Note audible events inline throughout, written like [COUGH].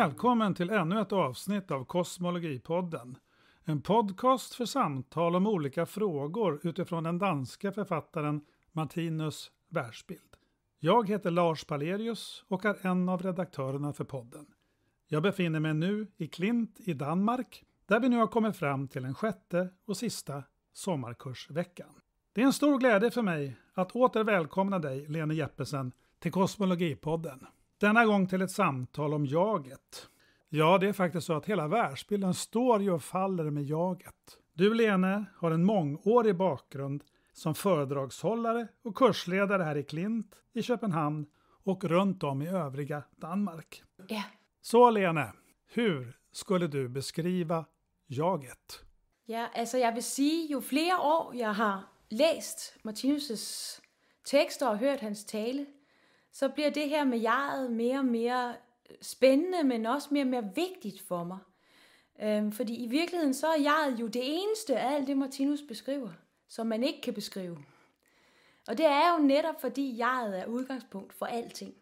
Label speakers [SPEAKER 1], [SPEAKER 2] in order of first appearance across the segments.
[SPEAKER 1] Välkommen till ännu ett avsnitt av Kosmologipodden. En podcast för samtal om olika frågor utifrån den danska författaren Martinus världsbild. Jag heter Lars Palerius och är en av redaktörerna för podden. Jag befinner mig nu i Klint i Danmark där vi nu har kommit fram till den sjätte och sista sommarkursveckan. Det är en stor glädje för mig att åter välkomna dig, Lene Jeppesen, till Kosmologipodden. Denna gång till ett samtal om jaget. Ja, det är faktiskt så att hela världsbilden står ju och faller med jaget. Du Lene har en mångårig bakgrund som föredragshållare och kursledare här i Klint, i Köpenhamn och runt om i övriga Danmark. Yeah. Så Lene, hur skulle du beskriva jaget?
[SPEAKER 2] Ja, alltså jag vill säga ju fler år jag har läst Martinus' texter och hört hans tale, så bliver det her med jeget mere og mere øh, spændende, men også mere og mere vigtigt for mig. Øhm, fordi i virkeligheden så er jeget jo det eneste af alt det, Martinus beskriver, som man ikke kan beskrive. Og det er jo netop, fordi jeget er udgangspunkt for alting.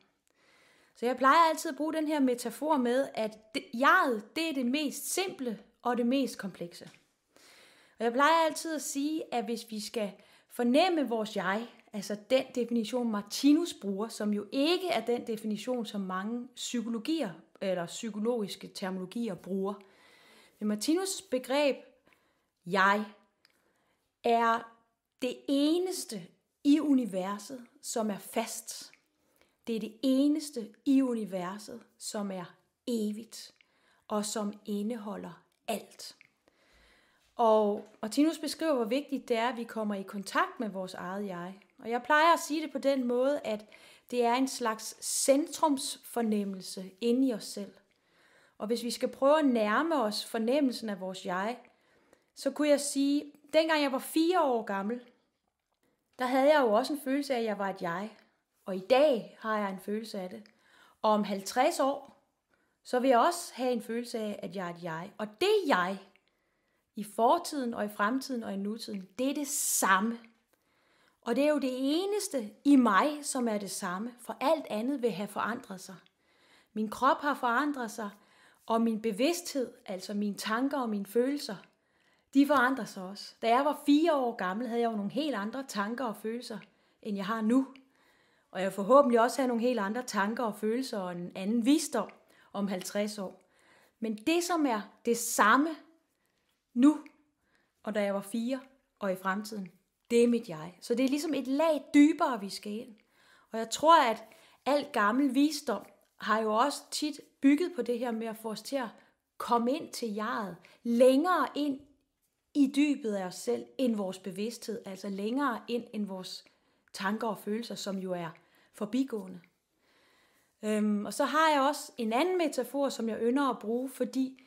[SPEAKER 2] Så jeg plejer altid at bruge den her metafor med, at jeget, det er det mest simple og det mest komplekse. Og jeg plejer altid at sige, at hvis vi skal fornemme vores jeg, altså den definition, Martinus bruger, som jo ikke er den definition, som mange psykologier eller psykologiske terminologier bruger. Men Martinus begreb jeg er det eneste i universet, som er fast. Det er det eneste i universet, som er evigt og som indeholder alt. Og Martinus beskriver, hvor vigtigt det er, at vi kommer i kontakt med vores eget jeg. Og jeg plejer at sige det på den måde, at det er en slags centrumsfornemmelse inde i os selv. Og hvis vi skal prøve at nærme os fornemmelsen af vores jeg, så kunne jeg sige, dengang jeg var fire år gammel, der havde jeg jo også en følelse af, at jeg var et jeg. Og i dag har jeg en følelse af det. Og om 50 år, så vil jeg også have en følelse af, at jeg er et jeg. Og det jeg, i fortiden og i fremtiden og i nutiden, det er det samme. Og det er jo det eneste i mig, som er det samme, for alt andet vil have forandret sig. Min krop har forandret sig, og min bevidsthed, altså mine tanker og mine følelser, de forandrer sig også. Da jeg var fire år gammel, havde jeg jo nogle helt andre tanker og følelser, end jeg har nu. Og jeg forhåbentlig også have nogle helt andre tanker og følelser og en anden visdom om 50 år. Men det, som er det samme nu, og da jeg var fire og i fremtiden, det er mit jeg. Så det er ligesom et lag dybere, vi skal ind. Og jeg tror, at alt gammel visdom har jo også tit bygget på det her med at få os til at komme ind til jeget, længere ind i dybet af os selv end vores bevidsthed, altså længere ind end vores tanker og følelser, som jo er forbigående. Øhm, og så har jeg også en anden metafor, som jeg ynder at bruge, fordi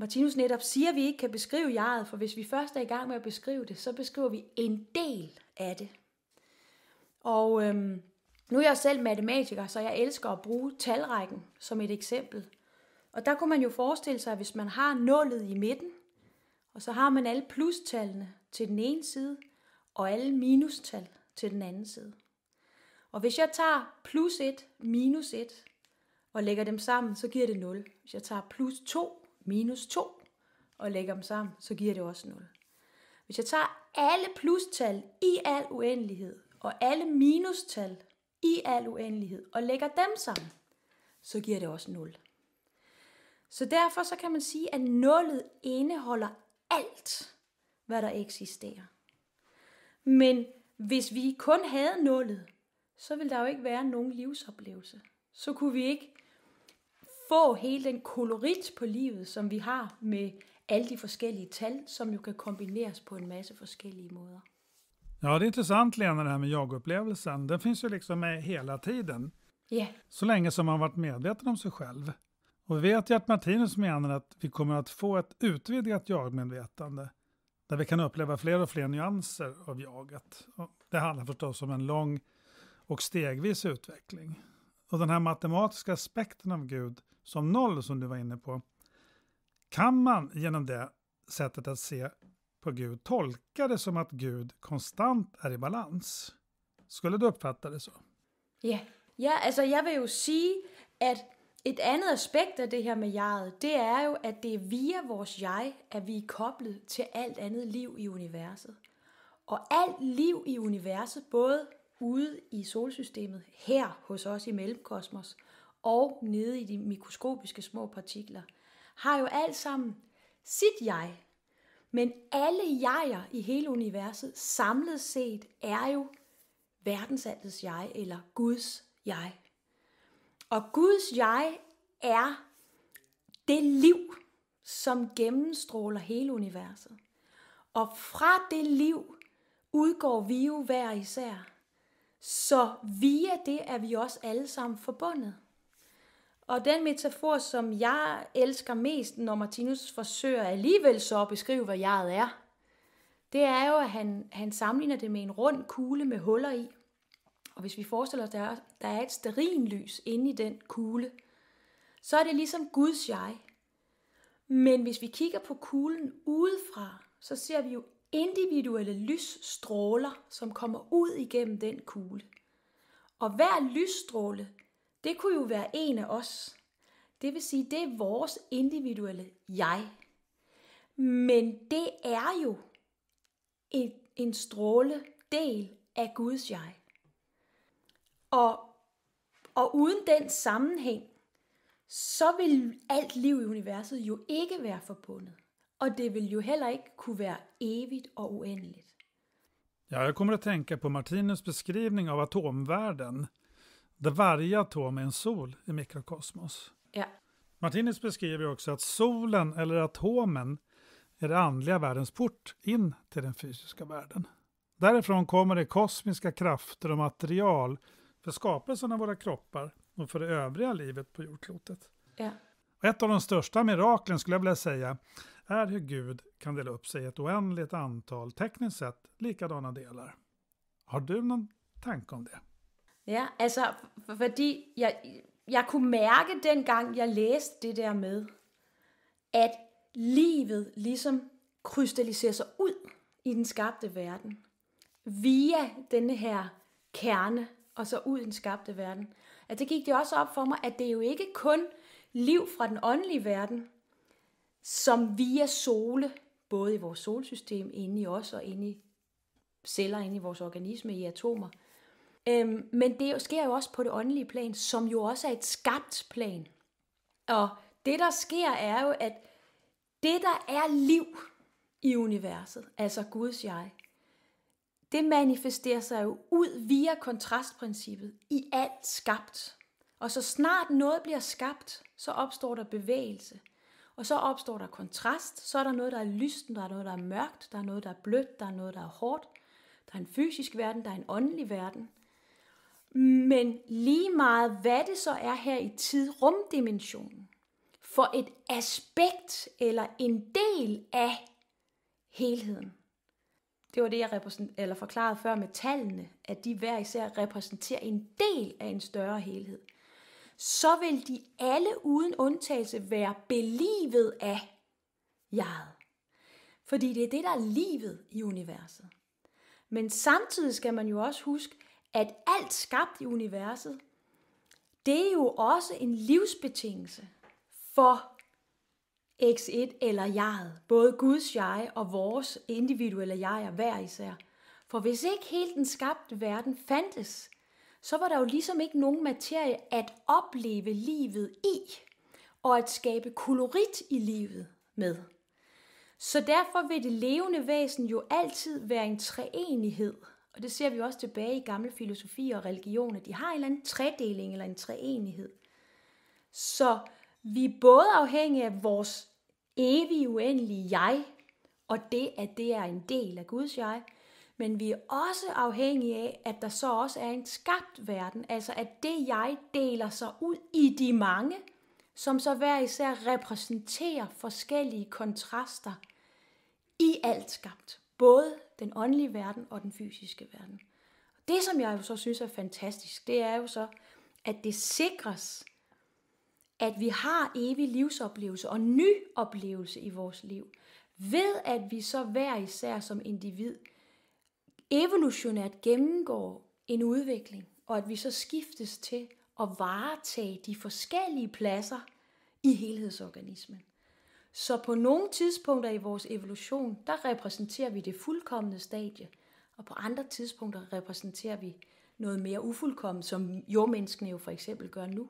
[SPEAKER 2] Martinus netop siger, at vi ikke kan beskrive jeget, for hvis vi først er i gang med at beskrive det, så beskriver vi en del af det. Og øhm, nu er jeg selv matematiker, så jeg elsker at bruge talrækken som et eksempel. Og der kunne man jo forestille sig, at hvis man har nullet i midten, og så har man alle plustallene til den ene side, og alle minustal til den anden side. Og hvis jeg tager plus 1 minus 1 og lægger dem sammen, så giver det 0. Hvis jeg tager plus 2 minus 2 og lægger dem sammen, så giver det også 0. Hvis jeg tager alle plustal i al uendelighed og alle minustal i al uendelighed og lægger dem sammen, så giver det også 0. Så derfor så kan man sige, at nullet indeholder alt, hvad der eksisterer. Men hvis vi kun havde nullet, så ville der jo ikke være nogen livsoplevelse. Så kunne vi ikke få hele den kolorit på livet, som vi har med alle de forskellige tal, som jo kan kombineres på en masse forskellige måder.
[SPEAKER 1] Ja, det är intressant Lena det här med jagupplevelsen. Den finns ju liksom med hela tiden. Yeah. Så länge som man varit medveten om sig själv. Och vi vet ju att Martinus menar att vi kommer att få ett utvidgat jagmedvetande. Där vi kan uppleva fler och fler nyanser av jaget. Och det handlar förstås om en lång och stegvis utveckling. Och den här matematiska aspekten av Gud som noll som du var inne på. Kan man genom det sättet att se på Gud tolka det som att Gud konstant är i balans? Skulle du uppfatta det så?
[SPEAKER 2] Ja, ja alltså jag vill ju sige, att ett annat aspekt av det här med jaget, det är ju att det är via vårt jag att vi är kopplade till allt annat liv i universet. Og alt liv i universet, både ude i solsystemet, her hos os i mellemkosmos, og nede i de mikroskopiske små partikler, har jo alt sammen sit jeg. Men alle jeger i hele universet samlet set er jo verdensaltets jeg, eller Guds jeg. Og Guds jeg er det liv, som gennemstråler hele universet. Og fra det liv udgår vi jo hver især så via det er vi også alle sammen forbundet. Og den metafor, som jeg elsker mest, når Martinus forsøger alligevel så at beskrive, hvad jeg er, det er jo, at han, han sammenligner det med en rund kugle med huller i. Og hvis vi forestiller os, at der, er et lys inde i den kugle, så er det ligesom Guds jeg. Men hvis vi kigger på kuglen udefra, så ser vi jo individuelle lysstråler, som kommer ud igennem den kugle. Og hver lysstråle, det kunne jo være en af os. Det vil sige, det er vores individuelle jeg. Men det er jo en, en stråle del af Guds jeg. Og, og uden den sammenhæng, så vil alt liv i universet jo ikke være forbundet. Och det vill ju heller inte kunna vara evigt och oändligt.
[SPEAKER 1] Ja, jag kommer att tänka på Martinus beskrivning av atomvärlden. Där varje atom är en sol i mikrokosmos. Ja. Martinus beskriver också att solen eller atomen är det andliga världens port in till den fysiska världen. Därifrån kommer det kosmiska krafter och material för skapelsen av våra kroppar och för det övriga livet på jordklotet. Ja. Ett av de största miraklen skulle jag vilja säga är hur Gud kan dela upp sig i ett oändligt antal tekniskt sett likadana delar. Har du någon tanke om det?
[SPEAKER 2] Ja, alltså, för for, jag, jag kunde märka den gång jag läste det där med, att livet liksom krystalliserar sig ut i den skapade världen Via den här kärna och så ut i den skapade världen. Att det gick det också upp för mig, att det är ju inte kun liv från den åndelige verden, som via sole, både i vores solsystem, inde i os og inde i celler, inde i vores organisme, i atomer. Øhm, men det sker jo også på det åndelige plan, som jo også er et skabt plan. Og det, der sker, er jo, at det, der er liv i universet, altså Guds jeg, det manifesterer sig jo ud via kontrastprincippet i alt skabt. Og så snart noget bliver skabt, så opstår der bevægelse. Og så opstår der kontrast, så er der noget, der er lysten, der er noget, der er mørkt, der er noget, der er blødt, der er noget, der er hårdt. Der er en fysisk verden, der er en åndelig verden. Men lige meget hvad det så er her i tid-rumdimensionen, for et aspekt eller en del af helheden. Det var det, jeg eller forklarede før med tallene, at de hver især repræsenterer en del af en større helhed så vil de alle uden undtagelse være belivet af jeget. Fordi det er det, der er livet i universet. Men samtidig skal man jo også huske, at alt skabt i universet, det er jo også en livsbetingelse for X1 eller jeget. Både Guds jeg og vores individuelle jeg er hver især. For hvis ikke hele den skabte verden fandtes, så var der jo ligesom ikke nogen materie at opleve livet i, og at skabe kolorit i livet med. Så derfor vil det levende væsen jo altid være en treenighed. Og det ser vi også tilbage i gamle filosofier og religioner. De har en eller anden tredeling eller en treenighed. Så vi er både afhængige af vores evige, uendelige jeg, og det, at det er en del af Guds jeg, men vi er også afhængige af, at der så også er en skabt verden, altså at det jeg deler sig ud i de mange, som så hver især repræsenterer forskellige kontraster i alt skabt. Både den åndelige verden og den fysiske verden. Det, som jeg jo så synes er fantastisk, det er jo så, at det sikres, at vi har evig livsoplevelse og ny oplevelse i vores liv, ved at vi så hver især som individ evolutionært gennemgår en udvikling, og at vi så skiftes til at varetage de forskellige pladser i helhedsorganismen. Så på nogle tidspunkter i vores evolution, der repræsenterer vi det fuldkommende stadie, og på andre tidspunkter repræsenterer vi noget mere ufuldkommen, som jordmenneskene jo for eksempel gør nu.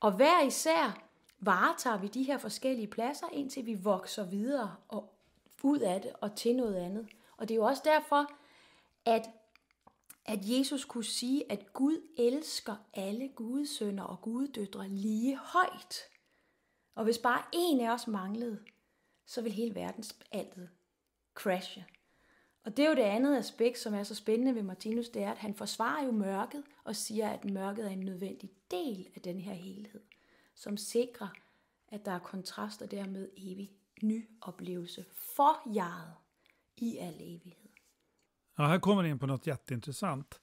[SPEAKER 2] Og hver især varetager vi de her forskellige pladser, indtil vi vokser videre og ud af det og til noget andet. Og det er jo også derfor, at, at Jesus kunne sige, at Gud elsker alle sønner og guddøtre lige højt. Og hvis bare en af os manglede, så vil hele verdens altet crashe. Og det er jo det andet aspekt, som er så spændende ved Martinus, det er, at han forsvarer jo mørket og siger, at mørket er en nødvendig del af den her helhed, som sikrer, at der er kontrast og dermed evig ny oplevelse for jeget i al evighed.
[SPEAKER 1] Ja, här kommer in på något jätteintressant.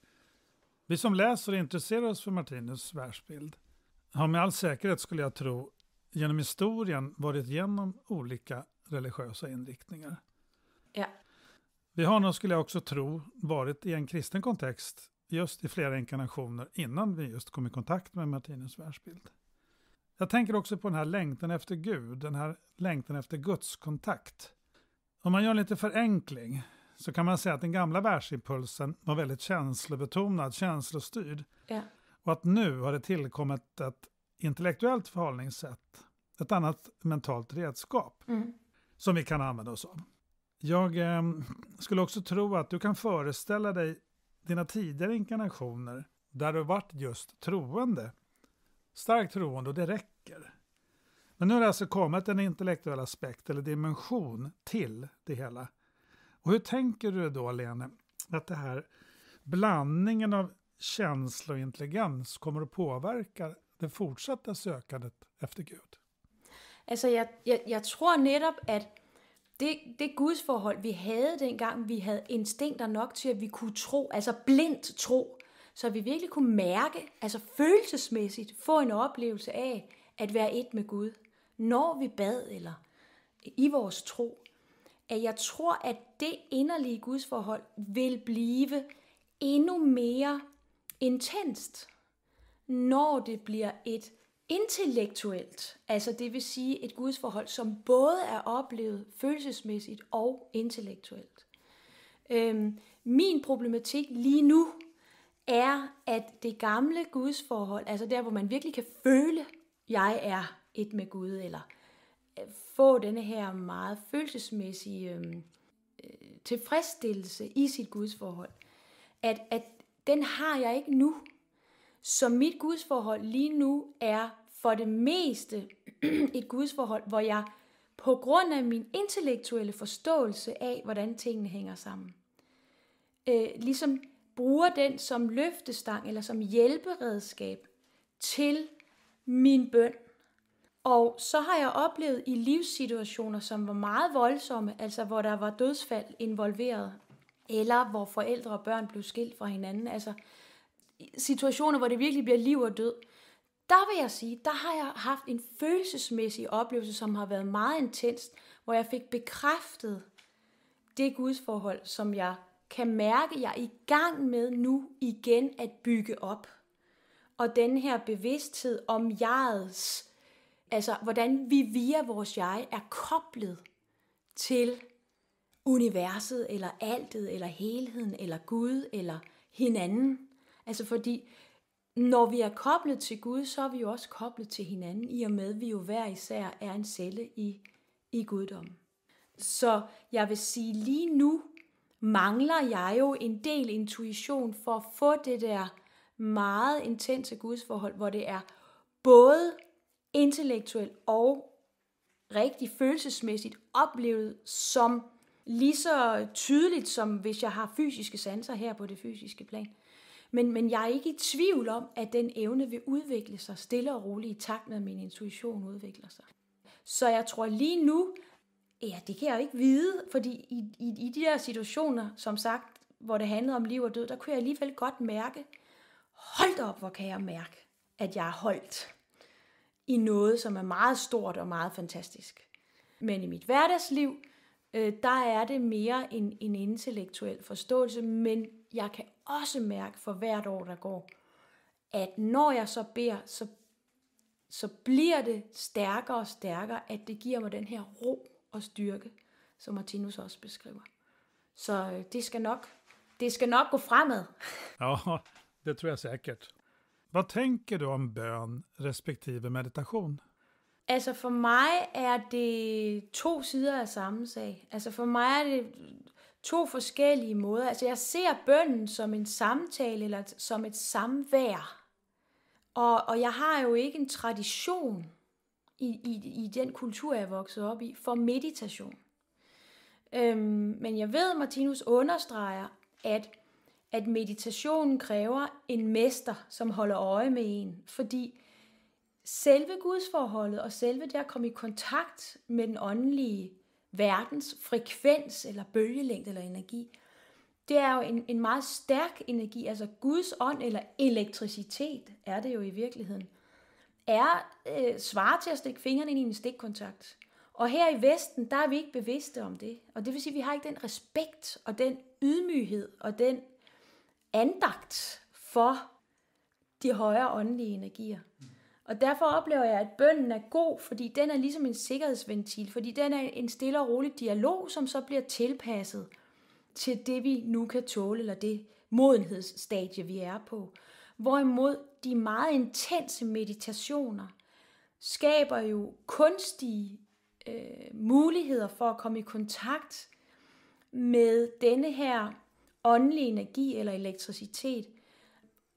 [SPEAKER 1] Vi som läser och intresserar oss för Martinus världsbild har med all säkerhet, skulle jag tro, genom historien varit genom olika religiösa inriktningar. Ja. Vi har nog, skulle jag också tro, varit i en kristen kontext just i flera inkarnationer innan vi just kom i kontakt med Martinus världsbild. Jag tänker också på den här längtan efter Gud, den här längtan efter Guds kontakt. Om man gör lite förenkling så kan man säga att den gamla världsimpulsen var väldigt känslobetonad, känslostyrd. Ja. Och att nu har det tillkommit ett intellektuellt förhållningssätt, ett annat mentalt redskap mm. som vi kan använda oss av. Jag eh, skulle också tro att du kan föreställa dig dina tidigare inkarnationer där du varit just troende. Starkt troende och det räcker. Men nu har det alltså kommit en intellektuell aspekt eller dimension till det hela Och hur tänker du då, Lene, att det här blandningen av känsla och intelligens kommer att påverka det fortsatta sökandet efter Gud?
[SPEAKER 2] Alltså jag, jag, jag tror netop, att det, det gudsforhold, vi hade den gång vi hade instinkter nog till att vi kunde tro, alltså blindt tro, så vi virkelig kunne mærke, altså følelsesmæssigt, få en oplevelse af at være et med Gud, når vi bad eller i vores tro at jeg tror, at det inderlige gudsforhold vil blive endnu mere intenst, når det bliver et intellektuelt, altså det vil sige et gudsforhold, som både er oplevet følelsesmæssigt og intellektuelt. Øhm, min problematik lige nu er, at det gamle gudsforhold, altså der hvor man virkelig kan føle, jeg er et med Gud, eller få denne her meget følelsesmæssige øhm, øh, tilfredsstillelse i sit gudsforhold. At, at den har jeg ikke nu. Så mit gudsforhold lige nu er for det meste [CLEARS THROAT] et gudsforhold, hvor jeg på grund af min intellektuelle forståelse af, hvordan tingene hænger sammen, øh, ligesom bruger den som løftestang eller som hjælperedskab til min bøn. Og så har jeg oplevet i livssituationer, som var meget voldsomme, altså hvor der var dødsfald involveret, eller hvor forældre og børn blev skilt fra hinanden, altså situationer, hvor det virkelig bliver liv og død, der vil jeg sige, der har jeg haft en følelsesmæssig oplevelse, som har været meget intens, hvor jeg fik bekræftet det gudsforhold, som jeg kan mærke, jeg er i gang med nu igen at bygge op. Og den her bevidsthed om jegets Altså, hvordan vi via vores jeg er koblet til universet, eller altet, eller helheden, eller Gud, eller hinanden. Altså fordi, når vi er koblet til Gud, så er vi jo også koblet til hinanden, i og med at vi jo hver især er en celle i, i guddommen. Så jeg vil sige, lige nu mangler jeg jo en del intuition for at få det der meget intense gudsforhold, hvor det er både intellektuelt og rigtig følelsesmæssigt oplevet som lige så tydeligt, som hvis jeg har fysiske sanser her på det fysiske plan. Men, men jeg er ikke i tvivl om, at den evne vil udvikle sig stille og roligt i takt med, at min intuition udvikler sig. Så jeg tror lige nu, ja, det kan jeg jo ikke vide, fordi i, i, i de der situationer, som sagt, hvor det handlede om liv og død, der kunne jeg alligevel godt mærke, hold op, hvor kan jeg mærke, at jeg er holdt i noget, som er meget stort og meget fantastisk. Men i mit hverdagsliv, øh, der er det mere en, en intellektuel forståelse, men jeg kan også mærke for hvert år, der går, at når jeg så beder, så, så bliver det stærkere og stærkere, at det giver mig den her ro og styrke, som Martinus også beskriver. Så øh, det skal nok det skal nok gå fremad.
[SPEAKER 1] Ja, [LAUGHS] det tror jeg sikkert. Vad tänker du om bön respektive meditation?
[SPEAKER 2] Alltså för mig är det två sidor av samma sak. Alltså för mig är det två forskellige måder. Altså jeg ser bönen som en samtale eller som et samvær. Og, og jeg har jo ikke en tradition i, i, i den kultur, jeg er vokset op i, for meditation. Øhm, men jeg ved, Martinus understreger, at at meditationen kræver en mester, som holder øje med en, fordi selve gudsforholdet og selve det at komme i kontakt med den åndelige verdens frekvens eller bølgelængde eller energi, det er jo en, en meget stærk energi, altså Guds ånd eller elektricitet er det jo i virkeligheden, er øh, svarer til at stikke fingrene ind i en stikkontakt. Og her i Vesten, der er vi ikke bevidste om det. Og det vil sige, at vi har ikke den respekt og den ydmyghed og den andagt for de højere åndelige energier. Og derfor oplever jeg, at bønden er god, fordi den er ligesom en sikkerhedsventil, fordi den er en stille og rolig dialog, som så bliver tilpasset til det, vi nu kan tåle, eller det modenhedsstadie, vi er på. Hvorimod de meget intense meditationer skaber jo kunstige øh, muligheder for at komme i kontakt med denne her åndelig energi eller elektricitet,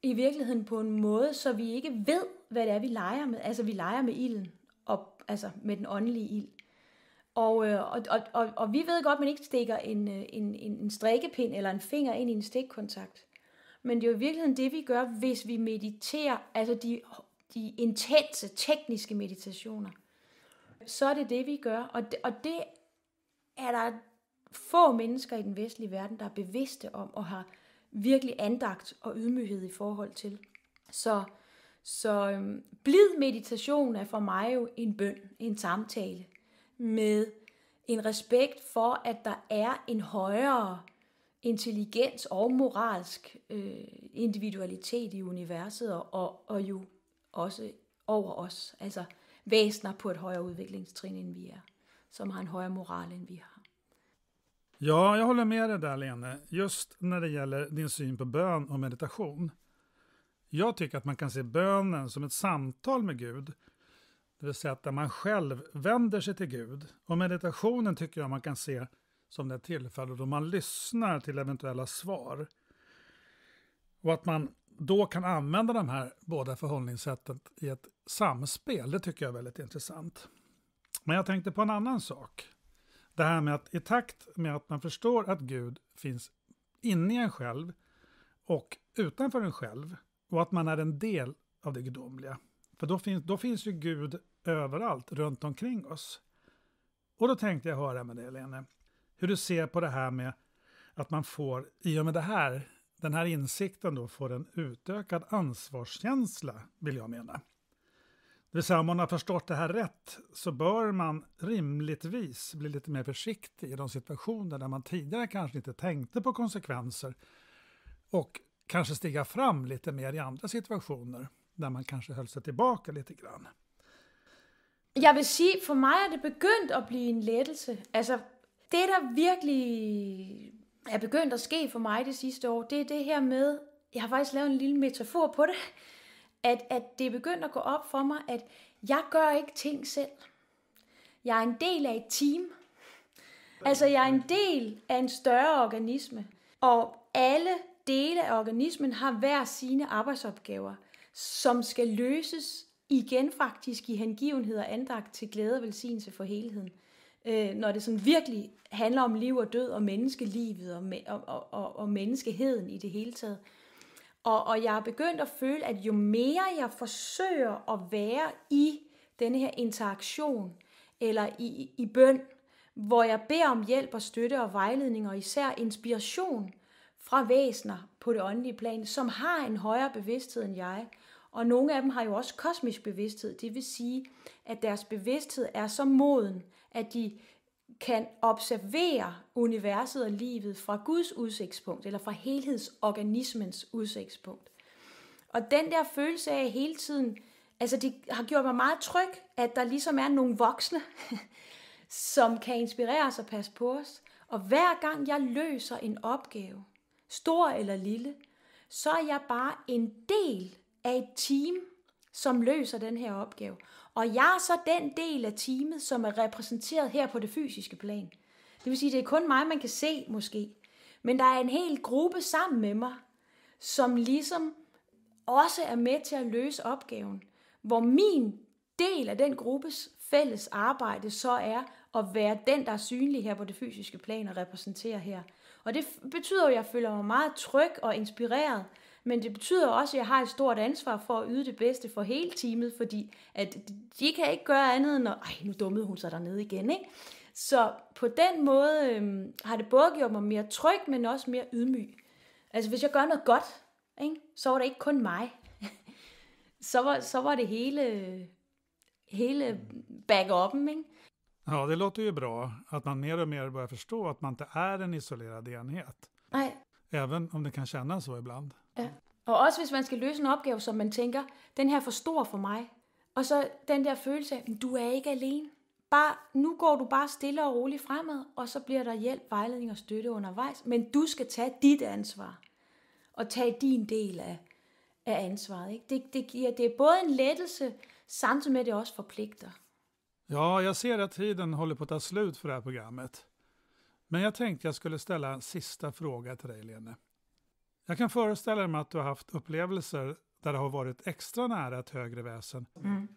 [SPEAKER 2] i virkeligheden på en måde, så vi ikke ved, hvad det er, vi leger med. Altså, vi leger med ilden, og, altså med den åndelige ild. Og, øh, og, og, og, og vi ved godt, at man ikke stikker en, øh, en, en, en strikkepind eller en finger ind i en stikkontakt. Men det er jo i virkeligheden det, vi gør, hvis vi mediterer, altså de, de intense tekniske meditationer. Så er det det, vi gør. Og det, og det er der få mennesker i den vestlige verden, der er bevidste om og har virkelig andagt og ydmyghed i forhold til. Så, så øhm, blid meditation er for mig jo en bøn, en samtale med en respekt for, at der er en højere intelligens og moralsk øh, individualitet i universet, og, og, og jo også over os, altså væsener på et højere udviklingstrin, end vi er, som har en højere moral, end vi har.
[SPEAKER 1] Ja, jag håller med dig där Lene, just när det gäller din syn på bön och meditation. Jag tycker att man kan se bönen som ett samtal med Gud, det vill säga att där man själv vänder sig till Gud. Och meditationen tycker jag man kan se som det tillfälle då man lyssnar till eventuella svar. Och att man då kan använda de här båda förhållningssätten i ett samspel, det tycker jag är väldigt intressant. Men jag tänkte på en annan sak. Det här med att i takt med att man förstår att Gud finns inne i en själv och utanför en själv och att man är en del av det gudomliga. För då finns, då finns ju Gud överallt runt omkring oss. Och då tänkte jag höra med dig Lene, hur du ser på det här med att man får, i och med det här, den här insikten då får en utökad ansvarskänsla, vill jag mena. Det vill säga om man har förstått det här rätt så bör man rimligtvis bli lite mer försiktig i de situationer där man tidigare kanske inte tänkte på konsekvenser och kanske stiga fram lite mer i andra situationer där man kanske höll sig tillbaka lite grann.
[SPEAKER 2] Jag vill säga, för mig har det begynt att bli en lättelse. Alltså, det där verkligen är begynt att ske för mig det senaste år, det är det här med, jag har faktiskt lavet en liten metafor på det, at, at det er begyndt at gå op for mig, at jeg gør ikke ting selv. Jeg er en del af et team. Altså, jeg er en del af en større organisme. Og alle dele af organismen har hver sine arbejdsopgaver, som skal løses igen faktisk i hengivenhed og andagt til glæde og velsignelse for helheden. Øh, når det sådan virkelig handler om liv og død og menneskelivet og, og, og, og menneskeheden i det hele taget. Øh, og, og jeg er begyndt at føle, at jo mere jeg forsøger at være i denne her interaktion, eller i, i bøn, hvor jeg beder om hjælp og støtte og vejledning, og især inspiration fra væsener på det åndelige plan, som har en højere bevidsthed end jeg. Og nogle af dem har jo også kosmisk bevidsthed, det vil sige, at deres bevidsthed er så moden, at de kan observere universet og livet fra Guds udsigtspunkt, eller fra helhedsorganismens udsigtspunkt. Og den der følelse af hele tiden, altså det har gjort mig meget tryg, at der ligesom er nogle voksne, [LAUGHS] som kan inspirere os og passe på os. Og hver gang jeg løser en opgave, stor eller lille, så er jeg bare en del af et team, som løser den her opgave. Og jeg er så den del af teamet, som er repræsenteret her på det fysiske plan. Det vil sige, det er kun mig, man kan se måske. Men der er en hel gruppe sammen med mig, som ligesom også er med til at løse opgaven. Hvor min del af den gruppes fælles arbejde så er at være den, der er synlig her på det fysiske plan og repræsenterer her. Og det betyder jo, at jeg føler mig meget tryg og inspireret men det betyder også, at jeg har et stort ansvar for at yde det bedste for hele teamet, fordi at de kan ikke gøre andet end, at, ej, nu dummede hun sig dernede igen, ikke? Så på den måde øh, har det både gjort mig mere tryg, men også mere ydmyg. Altså hvis jeg gør noget godt, ikke? så var det ikke kun mig. [LAUGHS] så, var, så var det hele, hele back Ikke?
[SPEAKER 1] Ja, det låter ju bra at man mer och mer börjar förstå att man inte är en isolerad enhet. Nej. Även om det kan kännas så ibland.
[SPEAKER 2] Ja. Og også hvis man skal løse en opgave, som man tænker, den her er for stor for mig. Og så den der følelse af, du er ikke alene. Bare, nu går du bare stille og roligt fremad, og så bliver der hjælp, vejledning og støtte undervejs. Men du skal tage dit ansvar. Og tage din del af, af ansvaret. Ikke? Det, det, giver, det er både en lettelse, samtidig med at det også forpligter.
[SPEAKER 1] Ja, jeg ser at tiden håller på at ta slut for det her programmet. Men jeg tænkte, jeg skulle ställa en sista fråga til dig, Lene. Jag kan föreställa mig att du har haft upplevelser där det har varit extra nära ett högre väsen. Mm.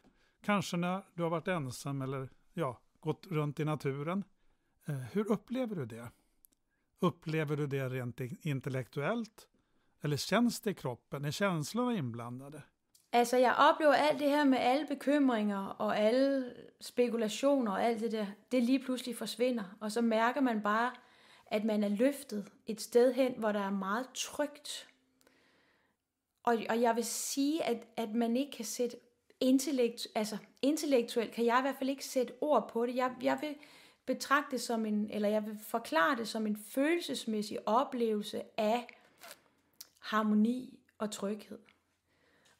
[SPEAKER 1] Kanske när du har varit ensam eller ja, gått runt i naturen. Eh, hur upplever du det? Upplever du det rent intellektuellt? Eller känns det i kroppen? Är känslorna inblandade?
[SPEAKER 2] Alltså, jag upplever allt det här med alla bekymringar och alla spekulationer och allt det där. det lige plötsligt försvinner. Och så märker man bara at man er løftet et sted hen, hvor der er meget trygt. Og, og jeg vil sige, at, at man ikke kan sætte intellekt, altså intellektuelt, kan jeg i hvert fald ikke sætte ord på det. Jeg, jeg vil betragte det som en, eller jeg vil forklare det som en følelsesmæssig oplevelse af harmoni og tryghed.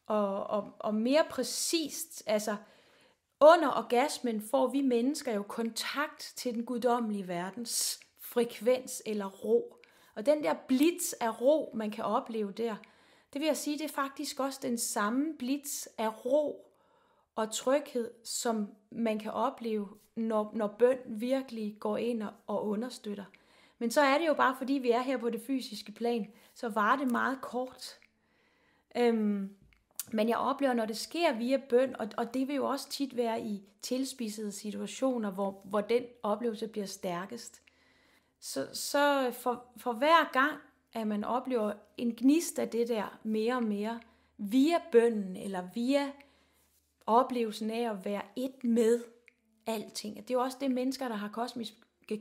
[SPEAKER 2] Og, og, og mere præcist, altså under orgasmen får vi mennesker jo kontakt til den guddommelige verdens frekvens eller ro. Og den der blitz af ro, man kan opleve der, det vil jeg sige, det er faktisk også den samme blitz af ro og tryghed, som man kan opleve, når, når bøn virkelig går ind og, og understøtter. Men så er det jo bare, fordi vi er her på det fysiske plan, så var det meget kort. Øhm, men jeg oplever, når det sker via bøn, og, og det vil jo også tit være i tilspidsede situationer, hvor, hvor den oplevelse bliver stærkest så, så for, for hver gang, at man oplever en gnist af det der mere og mere, via bønden eller via oplevelsen af at være et med alting. Det er jo også det, mennesker, der har kosmisk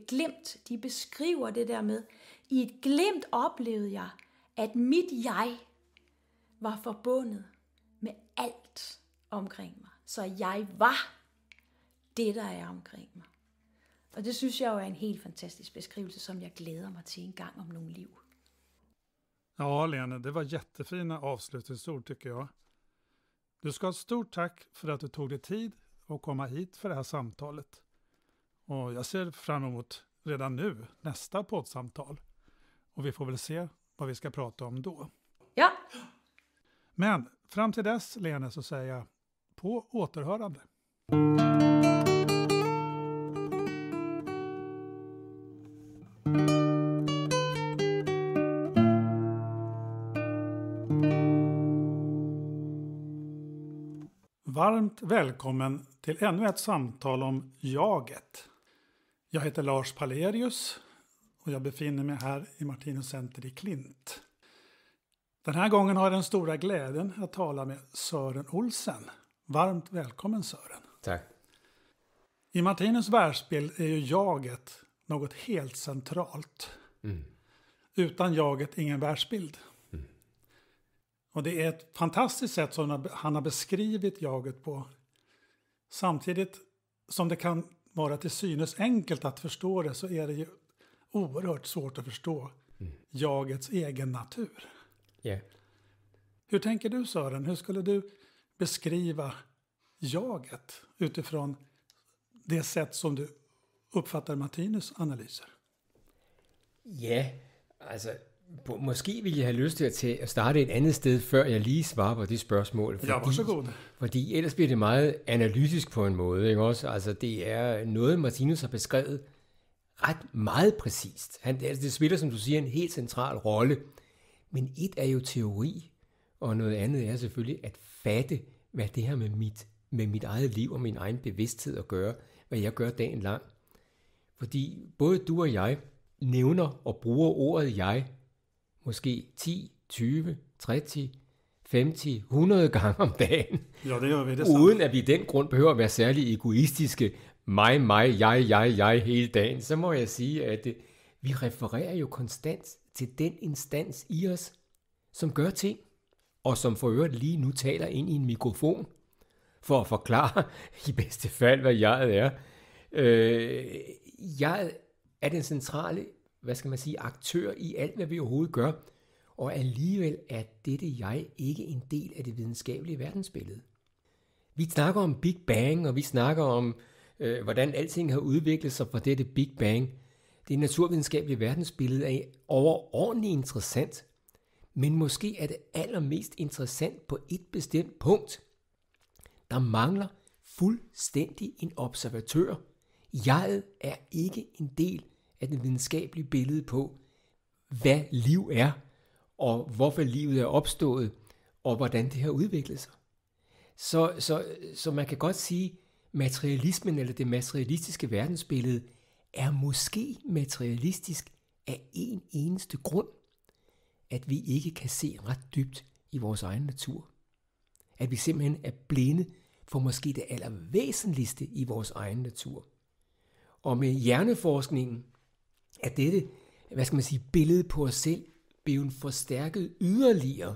[SPEAKER 2] glemt, de beskriver det der med, i et glemt oplevede jeg, at mit jeg var forbundet med alt omkring mig. Så jeg var det, der er omkring mig. Og det synes jeg jo er en helt fantastisk beskrivelse, som jeg glæder mig til en gang om nogle liv.
[SPEAKER 1] Ja, Lene, det var jättefina afslutningsord, tycker jag. Du ska have stort tack för att du tog dig tid at komme hit för det här samtalet. Och jag ser fram emot redan nu nästa poddsamtal. Och vi får väl se vad vi ska prata om då. Ja. Men frem til dess, Lene, så siger jeg på återhörande. Varmt välkommen till ännu ett samtal om jaget. Jag heter Lars Palerius och jag befinner mig här i Martinus Center i Klint. Den här gången har jag den stora glädjen att tala med Sören Olsen. Varmt välkommen Sören. Tack. I Martinus världsbild är ju jaget något helt centralt. Mm. Utan jaget ingen världsbild. Och det är ett fantastiskt sätt som han har beskrivit jaget på. Samtidigt som det kan vara till synes enkelt att förstå det så är det ju oerhört svårt att förstå mm. jagets egen natur. Yeah. Hur tänker du Sören? Hur skulle du beskriva jaget utifrån det sätt som du uppfattar Martinus analyser?
[SPEAKER 3] Ja, yeah, alltså Måske ville jeg have lyst til at, tage, at starte et andet sted, før jeg lige svarer på det spørgsmål. Fordi, ja, så god. Fordi ellers bliver det meget analytisk på en måde. Ikke også? Altså, det er noget, Martinus har beskrevet ret meget præcist. Han, altså, det spiller, som du siger, en helt central rolle. Men et er jo teori, og noget andet er selvfølgelig at fatte, hvad det her med mit, med mit eget liv og min egen bevidsthed at gøre, hvad jeg gør dagen lang. Fordi både du og jeg nævner og bruger ordet jeg måske 10, 20, 30, 50, 100 gange om dagen.
[SPEAKER 1] Jo, det er jo ved det Uden
[SPEAKER 3] at vi i den grund behøver at være særlig egoistiske, mig, mig, jeg, jeg, jeg hele dagen, så må jeg sige, at øh, vi refererer jo konstant til den instans i os, som gør ting, og som for øvrigt lige nu taler ind i en mikrofon, for at forklare [LAUGHS] i bedste fald, hvad jeg er. Øh, jeg er den centrale hvad skal man sige, aktør i alt, hvad vi overhovedet gør. Og alligevel er dette jeg ikke en del af det videnskabelige verdensbillede. Vi snakker om Big Bang, og vi snakker om, øh, hvordan alting har udviklet sig fra dette Big Bang. Det naturvidenskabelige verdensbillede er overordentligt interessant, men måske er det allermest interessant på et bestemt punkt. Der mangler fuldstændig en observatør. Jeget er ikke en del at det videnskabelige billede på, hvad liv er, og hvorfor livet er opstået, og hvordan det har udviklet sig. Så, så, så man kan godt sige, materialismen eller det materialistiske verdensbillede er måske materialistisk af en eneste grund, at vi ikke kan se ret dybt i vores egen natur. At vi simpelthen er blinde for måske det allervæsentligste i vores egen natur. Og med hjerneforskningen, er dette, hvad skal man sige, billede på os selv blevet forstærket yderligere,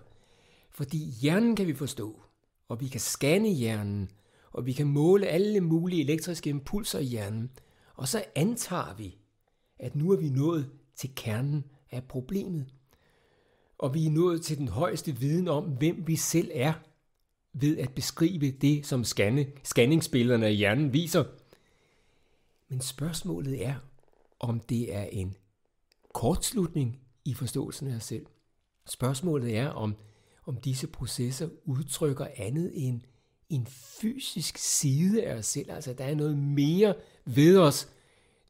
[SPEAKER 3] fordi hjernen kan vi forstå, og vi kan scanne hjernen, og vi kan måle alle mulige elektriske impulser i hjernen, og så antager vi, at nu er vi nået til kernen af problemet. Og vi er nået til den højeste viden om, hvem vi selv er, ved at beskrive det, som scanne, scanningsbillederne af hjernen viser. Men spørgsmålet er, om det er en kortslutning i forståelsen af os selv. Spørgsmålet er, om, om disse processer udtrykker andet end en fysisk side af os selv. Altså, der er noget mere ved os.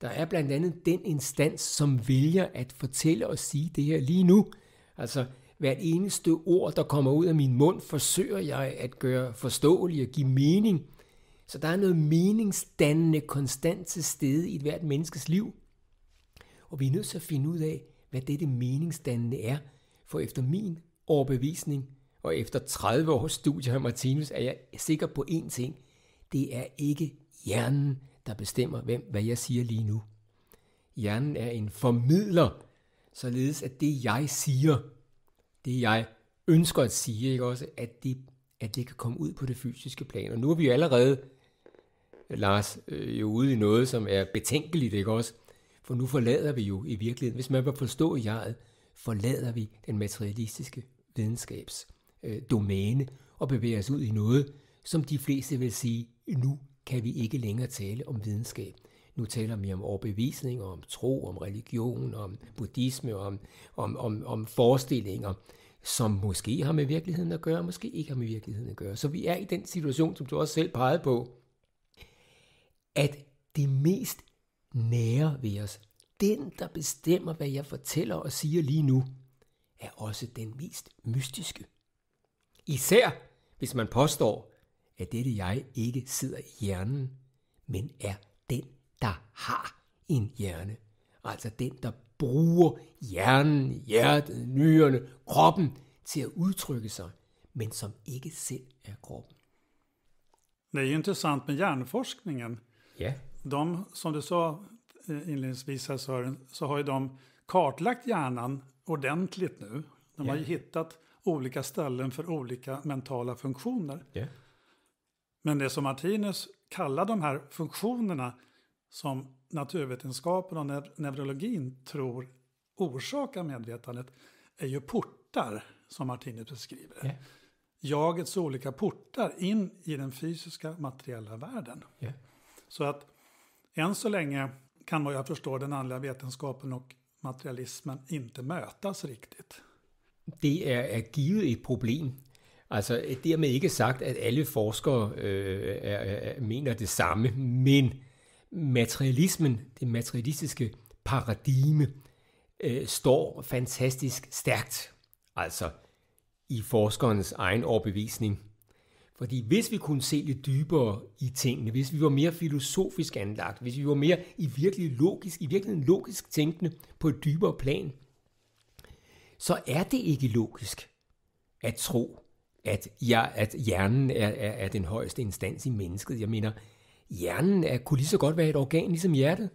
[SPEAKER 3] Der er blandt andet den instans, som vælger at fortælle og sige det her lige nu. Altså, hvert eneste ord, der kommer ud af min mund, forsøger jeg at gøre forståelig og give mening. Så der er noget meningsdannende konstant til stede i hvert menneskes liv. Og vi er nødt til at finde ud af, hvad dette meningsdannende er, for efter min overbevisning og efter 30 års studie af Martinus er jeg sikker på én ting. Det er ikke hjernen, der bestemmer, hvem, hvad jeg siger lige nu. Hjernen er en formidler, således at det, jeg siger, det jeg ønsker at sige, ikke også, at det, at det kan komme ud på det fysiske plan. Og nu er vi jo allerede, Lars, øh, jo ude i noget, som er betænkeligt, ikke også? For nu forlader vi jo i virkeligheden, hvis man vil forstå jeget, forlader vi den materialistiske videnskabs øh, domæne og bevæger os ud i noget, som de fleste vil sige, nu kan vi ikke længere tale om videnskab. Nu taler vi om overbevisning, om tro, om religion, om buddhisme, om, om, om, om forestillinger, som måske har med virkeligheden at gøre, måske ikke har med virkeligheden at gøre. Så vi er i den situation, som du også selv pegede på, at det mest nære ved os, den der bestemmer, hvad jeg fortæller og siger lige nu, er også den mest mystiske. Især hvis man påstår, at dette jeg ikke sidder i hjernen, men er den, der har en hjerne. Altså den, der bruger hjernen, hjertet, nyrerne, kroppen til at udtrykke sig, men som
[SPEAKER 1] ikke selv er kroppen. Det er interessant med hjerneforskningen. Ja de, som du sa eh, inledningsvis här Sören, så har ju de kartlagt hjärnan ordentligt nu. De har ju yeah. hittat olika ställen för olika mentala funktioner. Yeah. Men det som Martinus kallar de här funktionerna som naturvetenskapen och neur neurologin tror orsakar medvetandet är ju portar som Martinus beskriver Yeah. Jagets olika portar in i den fysiska materiella världen. Så att än så länge kan vad jag förstår den andliga vetenskapen och materialismen inte mötas riktigt.
[SPEAKER 3] Det är ett givet problem. Alltså, det ikke sagt, at sagt att alla forskare øh, er, menar det samma. men materialismen, det materialistiske paradigmet, äh, øh, står fantastiskt starkt. Alltså, i forskarens egen overbevisning. Fordi hvis vi kunne se lidt dybere i tingene, hvis vi var mere filosofisk anlagt, hvis vi var mere i virkelig logisk, i virkeligheden logisk tænkende på et dybere plan, så er det ikke logisk at tro, at, jeg, at hjernen er, er, er den højeste instans i mennesket. Jeg mener, hjernen er, kunne lige så godt være et organ ligesom hjertet,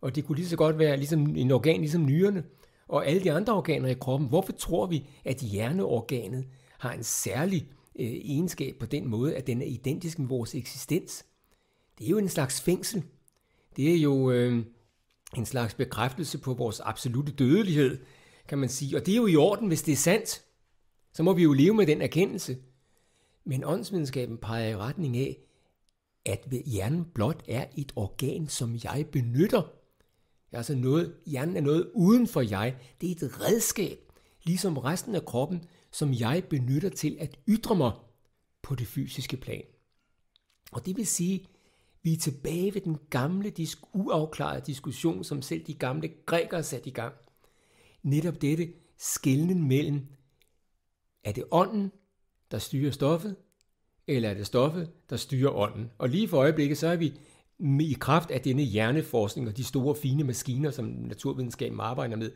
[SPEAKER 3] og det kunne lige så godt være ligesom en organ ligesom nyrerne, og alle de andre organer i kroppen. Hvorfor tror vi, at hjerneorganet har en særlig øh, egenskab på den måde, at den er identisk med vores eksistens. Det er jo en slags fængsel. Det er jo øh, en slags bekræftelse på vores absolute dødelighed, kan man sige. Og det er jo i orden, hvis det er sandt. Så må vi jo leve med den erkendelse. Men åndsvidenskaben peger i retning af, at hjernen blot er et organ, som jeg benytter. er altså noget, hjernen er noget uden for jeg. Det er et redskab, ligesom resten af kroppen, som jeg benytter til at ytre mig på det fysiske plan. Og det vil sige, vi er tilbage ved den gamle disk- uafklarede diskussion, som selv de gamle grækere satte i gang. Netop dette skælden mellem, er det ånden, der styrer stoffet, eller er det stoffet, der styrer ånden? Og lige for øjeblikket, så er vi i kraft af denne hjerneforskning og de store fine maskiner, som naturvidenskaben arbejder med,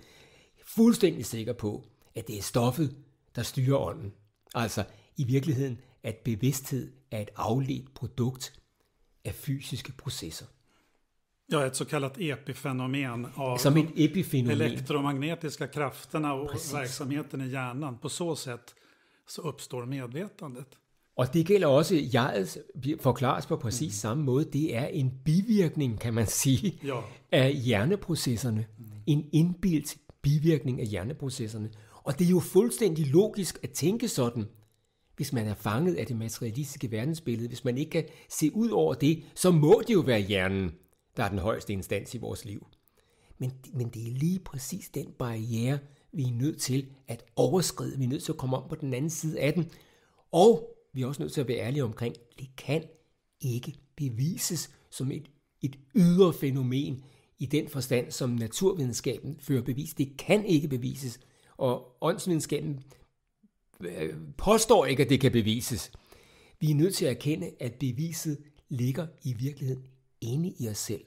[SPEAKER 3] fuldstændig sikker på, at det er stoffet, der styrer ånden. Altså i virkeligheden, at bevidsthed er et afledt produkt af fysiske processer.
[SPEAKER 1] Ja, ett så kallat epifenomen av Som et epifenomen. elektromagnetiska krafterna och verksamheten i hjärnan. På så sätt så uppstår medvetandet.
[SPEAKER 3] Og det gælder også jegets forklares på præcis mm. samme måde. Det er en bivirkning, kan man sige, ja. af hjerneprocesserne. Mm. En indbildt bivirkning af hjerneprocesserne. Og det er jo fuldstændig logisk at tænke sådan, hvis man er fanget af det materialistiske verdensbillede, hvis man ikke kan se ud over det, så må det jo være hjernen, der er den højeste instans i vores liv. Men, men det er lige præcis den barriere, vi er nødt til at overskride. Vi er nødt til at komme om på den anden side af den. Og vi er også nødt til at være ærlige omkring, det kan ikke bevises som et, et ydre fænomen i den forstand, som naturvidenskaben fører bevis. Det kan ikke bevises og åndsvidenskaben øh, påstår ikke, at det kan bevises. Vi er nødt til at erkende, at beviset ligger i virkeligheden inde i os selv.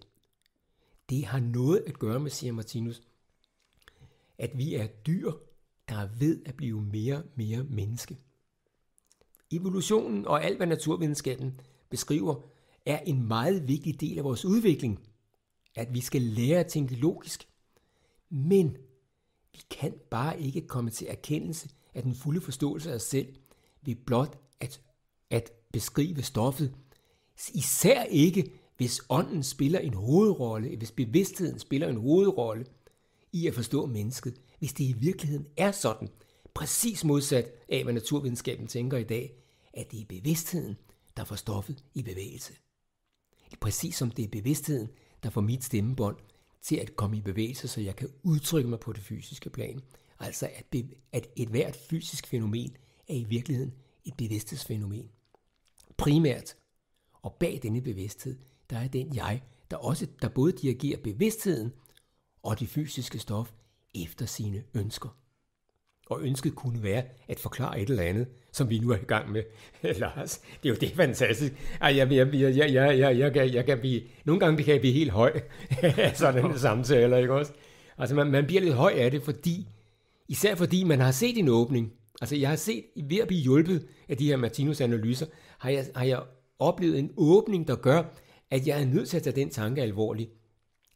[SPEAKER 3] Det har noget at gøre med, siger Martinus, at vi er dyr, der er ved at blive mere og mere menneske. Evolutionen og alt, hvad naturvidenskaben beskriver, er en meget vigtig del af vores udvikling, at vi skal lære at tænke logisk. Men vi kan bare ikke komme til erkendelse af den fulde forståelse af os selv ved blot at, at beskrive stoffet. Især ikke, hvis ånden spiller en hovedrolle, hvis bevidstheden spiller en hovedrolle i at forstå mennesket, hvis det i virkeligheden er sådan, præcis modsat af, hvad naturvidenskaben tænker i dag, at det er bevidstheden, der får stoffet i bevægelse. Præcis som det er bevidstheden, der får mit stemmebånd til at komme i bevægelse, så jeg kan udtrykke mig på det fysiske plan. Altså at, be, at et hvert fysisk fænomen er i virkeligheden et bevidsthedsfænomen. Primært, og bag denne bevidsthed, der er den jeg, der, også, der både dirigerer bevidstheden og det fysiske stof efter sine ønsker. Og ønsket kunne være at forklare et eller andet, som vi nu er i gang med, [LAUGHS] Lars. Det er jo det fantastisk. Ej, jeg, jeg, jeg, jeg, jeg, jeg, jeg, kan, jeg kan blive, nogle gange kan jeg blive helt høj af [LAUGHS] sådan en samtale, ikke også? Altså man, man bliver lidt høj af det, fordi, især fordi man har set en åbning. Altså jeg har set, ved at blive hjulpet af de her Martinus analyser, har jeg, har jeg oplevet en åbning, der gør, at jeg er nødt til at tage den tanke alvorligt.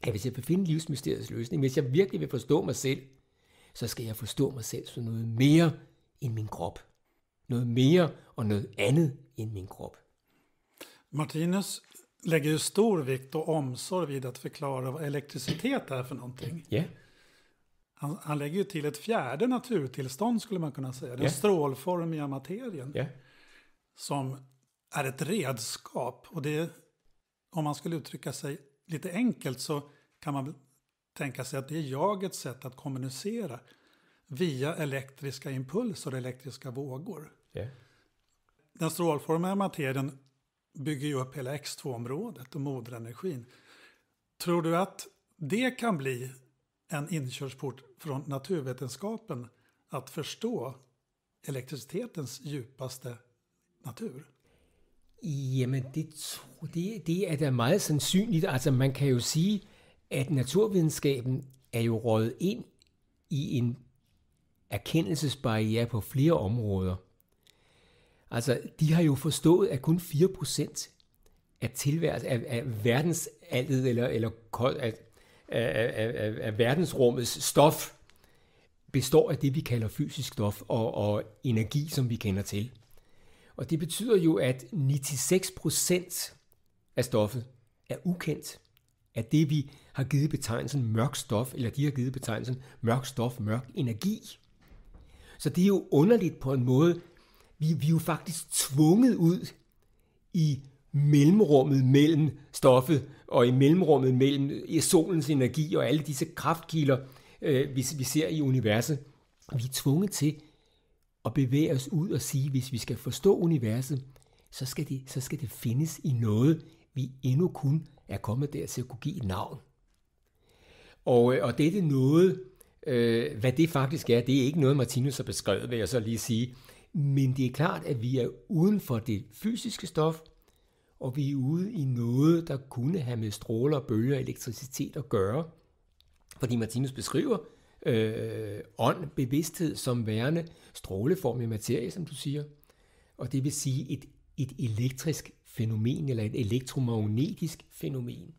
[SPEAKER 3] At hvis jeg vil finde livsmysteriets løsning, hvis jeg virkelig vil forstå mig selv, så skal jeg forstå mig selv som noget mere end min krop noget mere og noget andet end min krop.
[SPEAKER 1] Martinus lägger ju stor vikt och omsorg vid att förklara vad elektricitet är för någonting. Ja. Han, han lägger jo till ett fjärde naturtillstånd skulle man kunna säga. Den yeah. strålformiga materien. ja. Som är ett redskap. Och det, om man skulle uttrycka sig lite enkelt så kan man tänka sig att det är jagets sätt att kommunicera via elektriska impulser, elektriska vågor. Yeah. Den strålformiga materien bygger ju upp hela X2-området och moderenergin. Tror du att det kan bli en inkörsport från naturvetenskapen att förstå elektricitetens djupaste natur?
[SPEAKER 3] Jamen, det, det, det er da meget sandsynligt. Altså, man kan jo sige, at naturvidenskaben er jo røget ind i en erkendelsesbarriere på flere områder – Altså, de har jo forstået, at kun 4% af tilværelsen, af, af verdensaltet, eller, eller af, af, af, af, af verdensrummets stof, består af det, vi kalder fysisk stof og, og energi, som vi kender til. Og det betyder jo, at 96% af stoffet er ukendt. At det, vi har givet betegnelsen mørk stof, eller de har givet betegnelsen mørk stof, mørk energi. Så det er jo underligt på en måde, vi, vi er jo faktisk tvunget ud i mellemrummet mellem stoffet og i mellemrummet mellem solens energi og alle disse kraftkilder, øh, vi, vi ser i universet. Vi er tvunget til at bevæge os ud og sige, hvis vi skal forstå universet, så skal det, så skal det findes i noget, vi endnu kun er kommet der til at kunne give et navn. Og, øh, og dette noget, øh, hvad det faktisk er, det er ikke noget, Martinus har beskrevet, vil jeg så lige sige. Men det er klart, at vi er uden for det fysiske stof, og vi er ude i noget, der kunne have med stråler, bølger og elektricitet at gøre. Fordi Martinus beskriver øh, ånd, bevidsthed som værende stråleform i materie, som du siger. Og det vil sige et, et elektrisk fænomen eller et elektromagnetisk fænomen.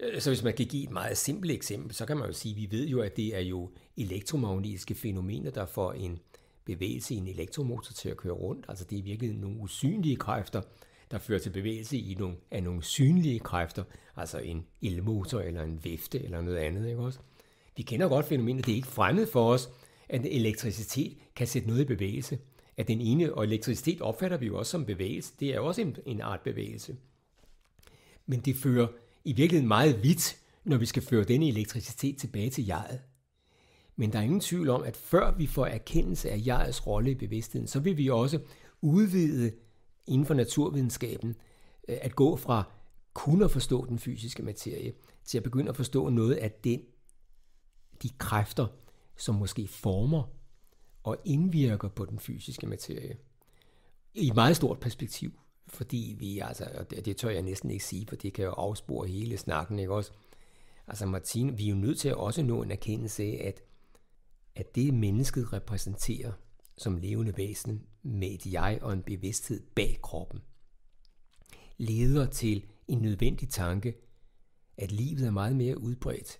[SPEAKER 3] Øh, så hvis man kan give et meget simpelt eksempel, så kan man jo sige, at vi ved jo, at det er jo elektromagnetiske fænomener, der får en, bevægelse i en elektromotor til at køre rundt. Altså det er virkelig nogle usynlige kræfter, der fører til bevægelse i nogle, af nogle synlige kræfter, altså en elmotor eller en vifte eller noget andet. Ikke også? Vi kender godt fænomenet, det er ikke fremmed for os, at elektricitet kan sætte noget i bevægelse. At den ene, og elektricitet opfatter vi jo også som bevægelse, det er også en, en art bevægelse. Men det fører i virkeligheden meget vidt, når vi skal føre denne elektricitet tilbage til jeget. Men der er ingen tvivl om, at før vi får erkendelse af jegets rolle i bevidstheden, så vil vi også udvide inden for naturvidenskaben øh, at gå fra kun at forstå den fysiske materie til at begynde at forstå noget af den, de kræfter, som måske former og indvirker på den fysiske materie. I et meget stort perspektiv, fordi vi, altså, og det, det tør jeg næsten ikke sige, for det kan jo afspore hele snakken, ikke også? Altså Martin, vi er jo nødt til at også nå en erkendelse af, at at det mennesket repræsenterer som levende væsen med et jeg og en bevidsthed bag kroppen, leder til en nødvendig tanke, at livet er meget mere udbredt,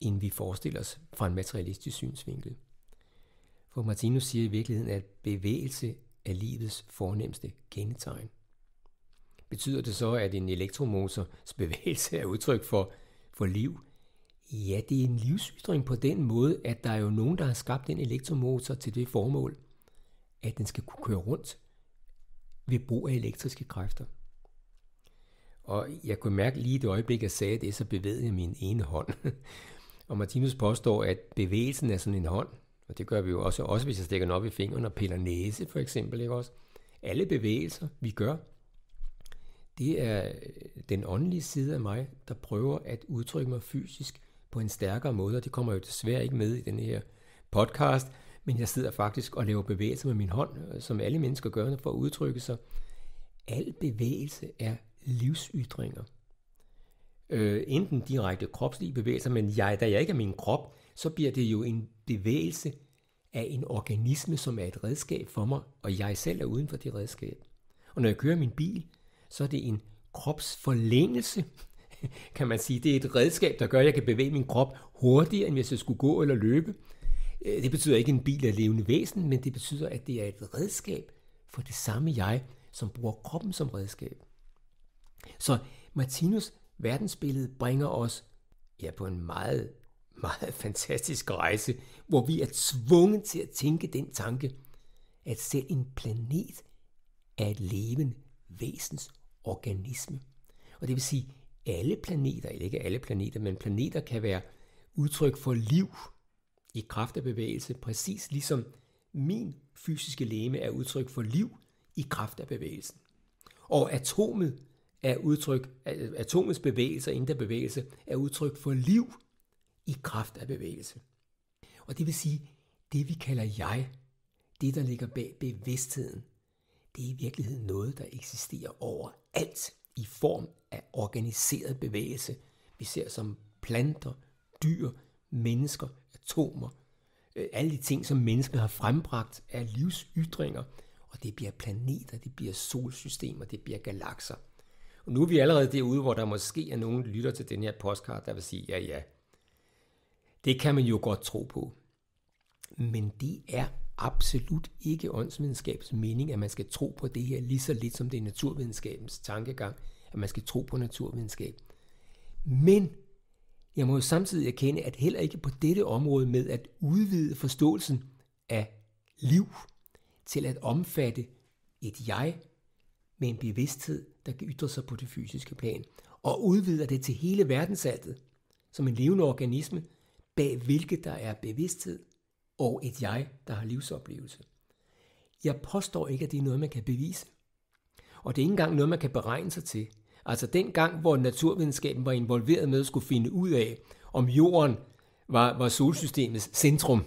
[SPEAKER 3] end vi forestiller os fra en materialistisk synsvinkel. For Martinus siger i virkeligheden, at bevægelse er livets fornemmeste kendetegn. Betyder det så, at en elektromotors bevægelse er udtryk for, for liv? Ja, det er en livsytring på den måde, at der er jo nogen, der har skabt en elektromotor til det formål, at den skal kunne køre rundt ved brug af elektriske kræfter. Og jeg kunne mærke lige det øjeblik, jeg sagde det, så bevægede jeg min ene hånd. [LAUGHS] og Martinus påstår, at bevægelsen er sådan en hånd, og det gør vi jo også, også hvis jeg stikker den op i fingeren og piller næse for eksempel, ikke også? Alle bevægelser, vi gør, det er den åndelige side af mig, der prøver at udtrykke mig fysisk på en stærkere måde, og det kommer jo desværre ikke med i den her podcast, men jeg sidder faktisk og laver bevægelser med min hånd, øh, som alle mennesker gør for at udtrykke sig. Al bevægelse er livsytringer. Øh, enten direkte kropslige bevægelser, men jeg, da jeg ikke er min krop, så bliver det jo en bevægelse af en organisme, som er et redskab for mig, og jeg selv er uden for det redskab. Og når jeg kører min bil, så er det en kropsforlængelse, [LAUGHS] kan man sige. Det er et redskab, der gør, at jeg kan bevæge min krop hurtigere, end hvis jeg skulle gå eller løbe. Øh, det betyder ikke, at en bil er levende væsen, men det betyder, at det er et redskab for det samme jeg, som bruger kroppen som redskab. Så Martinus verdensbillede bringer os ja, på en meget, [LAUGHS] meget fantastisk rejse, hvor vi er tvunget til at tænke den tanke, at selv en planet er et levende væsens organisme. Og det vil sige, alle planeter, eller ikke alle planeter, men planeter kan være udtryk for liv i kraft af bevægelse, præcis ligesom min fysiske leme er udtryk for liv i kraft af bevægelsen. Og atomet er udtryk, atomets bevægelse og indre bevægelse er udtryk for liv i kraft af bevægelse. Og det vil sige, det vi kalder jeg, det der ligger bag bevidstheden, det er i virkeligheden noget, der eksisterer over alt i form af organiseret bevægelse. Vi ser som planter, dyr, mennesker, atomer. Øh, alle de ting, som mennesket har frembragt, er livsytringer, og det bliver planeter, det bliver solsystemer, det bliver galakser. Og nu er vi allerede derude, hvor der måske er nogen, der lytter til den her postkart, der vil sige, ja ja, det kan man jo godt tro på. Men det er absolut ikke åndsvidenskabens mening, at man skal tro på det her lige så lidt som det er naturvidenskabens tankegang, at man skal tro på naturvidenskab. Men jeg må jo samtidig erkende, at heller ikke på dette område med at udvide forståelsen af liv til at omfatte et jeg med en bevidsthed, der kan ytre sig på det fysiske plan, og udvider det til hele verdensaltet som en levende organisme, bag hvilket der er bevidsthed, og et jeg, der har livsoplevelse. Jeg påstår ikke, at det er noget, man kan bevise. Og det er ikke engang noget, man kan beregne sig til. Altså den gang, hvor naturvidenskaben var involveret med at skulle finde ud af, om jorden var, var solsystemets centrum.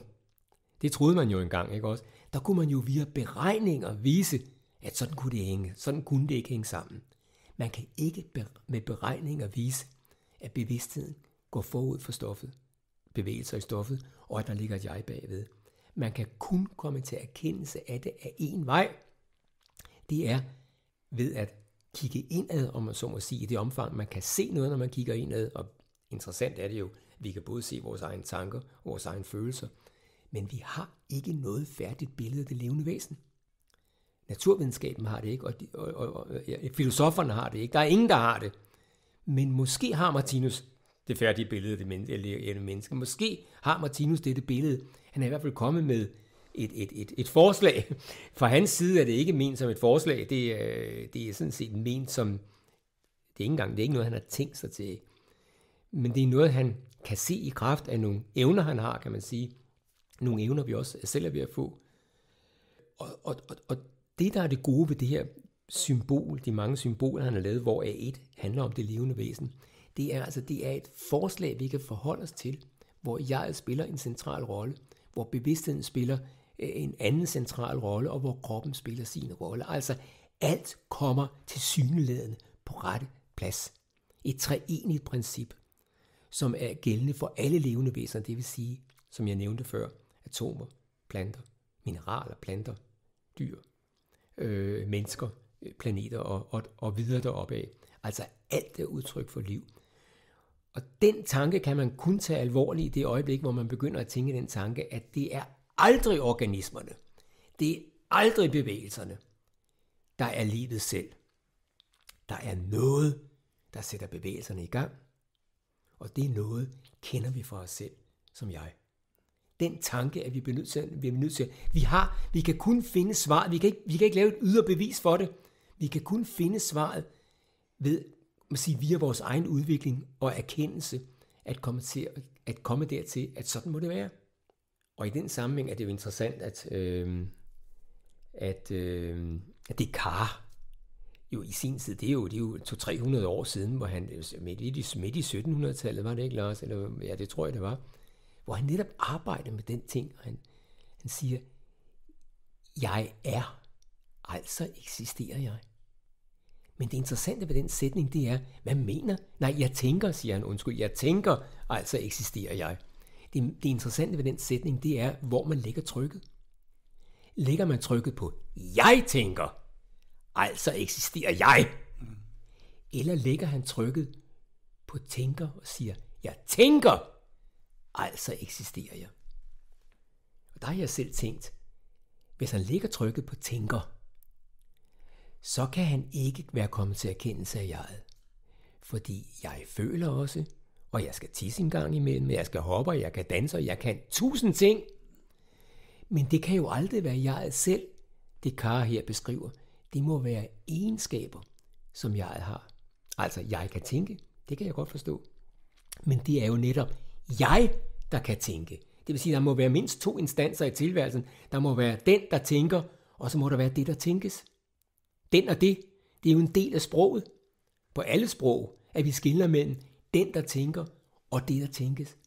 [SPEAKER 3] Det troede man jo engang, ikke også? Der kunne man jo via beregninger vise, at sådan kunne det hænge, sådan kunne det ikke hænge sammen. Man kan ikke med beregninger vise, at bevidstheden går forud for stoffet bevægelser i stoffet, og at der ligger et jeg bagved. Man kan kun komme til erkendelse af det af en vej. Det er ved at kigge indad, om man så må sige, i det omfang, man kan se noget, når man kigger indad. Og interessant er det jo, vi kan både se vores egne tanker og vores egne følelser, men vi har ikke noget færdigt billede af det levende væsen. Naturvidenskaben har det ikke, og, de, og, og, og ja, filosoferne har det ikke. Der er ingen, der har det. Men måske har Martinus det færdige billede af det menneske, eller, eller menneske. Måske har Martinus dette billede. Han er i hvert fald kommet med et, et, et, et forslag. [LAUGHS] Fra hans side er det ikke ment som et forslag. Det, det er sådan set ment som... Det er ikke engang det er ikke noget, han har tænkt sig til. Men det er noget, han kan se i kraft af nogle evner, han har, kan man sige. Nogle evner, vi også selv er ved at få. Og, og, og, og det, der er det gode ved det her symbol, de mange symboler, han har lavet, hvor A1 handler om det levende væsen, det er altså det er et forslag, vi kan forholde os til, hvor jeg spiller en central rolle, hvor bevidstheden spiller øh, en anden central rolle, og hvor kroppen spiller sin rolle. Altså alt kommer til syneladende på rette plads. Et treenigt princip, som er gældende for alle levende væsener, det vil sige, som jeg nævnte før, atomer, planter, mineraler, planter, dyr, øh, mennesker, øh, planeter og, og, og videre deroppe af. Altså alt er udtryk for liv. Og den tanke kan man kun tage alvorligt i det øjeblik, hvor man begynder at tænke den tanke, at det er aldrig organismerne, det er aldrig bevægelserne, der er livet selv. Der er noget, der sætter bevægelserne i gang, og det er noget, kender vi fra os selv, som jeg. Den tanke at vi bliver nødt til. Vi, er nødt til. vi, har, vi kan kun finde svaret. Vi kan, ikke, vi kan ikke lave et yderbevis bevis for det. Vi kan kun finde svaret ved man siger, via vores egen udvikling og erkendelse at komme, til, at komme dertil, at sådan må det være. Og i den sammenhæng er det jo interessant, at, øh, at, øh, at kar jo i sin tid, det er jo, det er jo 200-300 år siden, hvor han midt i, midt i 1700-tallet, var det ikke Lars? Eller, ja, det tror jeg, det var. Hvor han netop arbejder med den ting, og han, han siger, jeg er, altså eksisterer jeg. Men det interessante ved den sætning, det er, hvad mener? Nej, jeg tænker, siger han, undskyld, jeg tænker, altså eksisterer jeg. Det, det interessante ved den sætning, det er, hvor man lægger trykket. Lægger man trykket på, jeg tænker, altså eksisterer jeg. Eller lægger han trykket på tænker og siger, jeg tænker, altså eksisterer jeg. Og der har jeg selv tænkt, hvis han lægger trykket på tænker, så kan han ikke være kommet til erkendelse af jeget. Fordi jeg føler også, og jeg skal tisse en gang imellem, jeg skal hoppe, jeg kan danse, jeg kan tusind ting. Men det kan jo aldrig være jeget selv, det Kara her beskriver. Det må være egenskaber, som jeg har. Altså, jeg kan tænke, det kan jeg godt forstå. Men det er jo netop jeg, der kan tænke. Det vil sige, der må være mindst to instanser i tilværelsen. Der må være den, der tænker, og så må der være det, der tænkes. Den og det, det er jo en del af sproget. På alle sprog, at vi skiller mellem den, der tænker, og det, der tænkes.